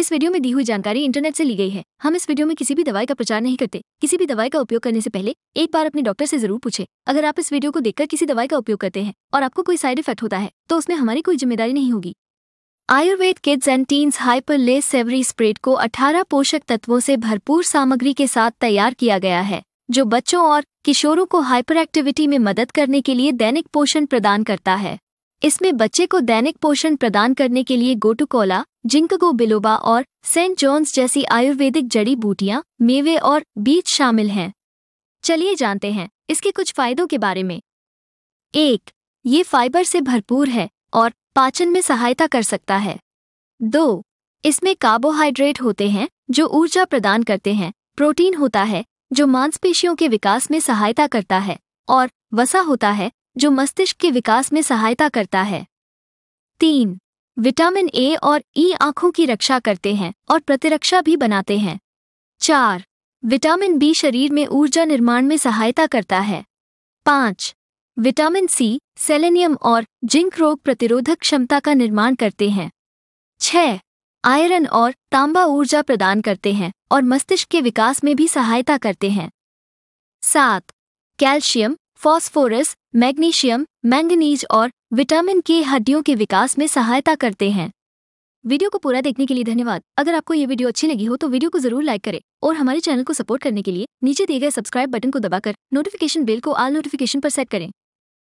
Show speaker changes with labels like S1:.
S1: इस वीडियो में दी हुई जानकारी इंटरनेट से ली गई है हम इस वीडियो में किसी भी दवाई का प्रचार नहीं करते किसी भी दवाई का उपयोग करने से पहले एक बार अपने डॉक्टर से जरूर पूछे अगर आप इस वीडियो को देखकर किसी दवाई का उपयोग करते हैं और आपको कोई साइड इफेक्ट होता है तो उसमें हमारी कोई जिम्मेदारी नहीं होगी Ayurveda kids and teens hyper less savoury spread को अठारह पोषक तत्वों से भरपूर सामग्री के साथ तैयार किया गया है जो बच्चों और किशोरों को हाइपर एक्टिविटी में मदद करने के लिए दैनिक पोषण प्रदान करता है इसमें बच्चे को दैनिक पोषण प्रदान करने के लिए गोटुकोला जिंकगो बिलोबा और सेंट जॉन्स जैसी आयुर्वेदिक जड़ी बूटियां मेवे और बीज शामिल हैं चलिए जानते हैं इसके कुछ फायदों के बारे में एक ये फाइबर से भरपूर है और पाचन में सहायता कर सकता है दो इसमें कार्बोहाइड्रेट होते हैं जो ऊर्जा प्रदान करते हैं प्रोटीन होता है जो मांसपेशियों के विकास में सहायता करता है और वसा होता है जो मस्तिष्क के विकास में सहायता करता है तीन विटामिन ए और ई e आंखों की रक्षा करते हैं और प्रतिरक्षा भी बनाते हैं चार विटामिन बी शरीर में ऊर्जा निर्माण में सहायता करता है पाँच विटामिन सी सेलेनियम और जिंक रोग प्रतिरोधक क्षमता का निर्माण करते हैं छ आयरन और तांबा ऊर्जा प्रदान करते हैं और मस्तिष्क के विकास में भी सहायता करते हैं सात कैल्शियम फॉस्फोरस मैग्नीशियम मैंगनीज और विटामिन के हड्डियों के विकास में सहायता करते हैं वीडियो को पूरा देखने के लिए धन्यवाद अगर आपको ये वीडियो अच्छी लगी हो तो वीडियो को जरूर लाइक करें और हमारे चैनल को सपोर्ट करने के लिए नीचे दिए गए सब्सक्राइब बटन को दबाकर नोटिफिकेशन बेल को आल नोटिफिकेशन पर सेट करें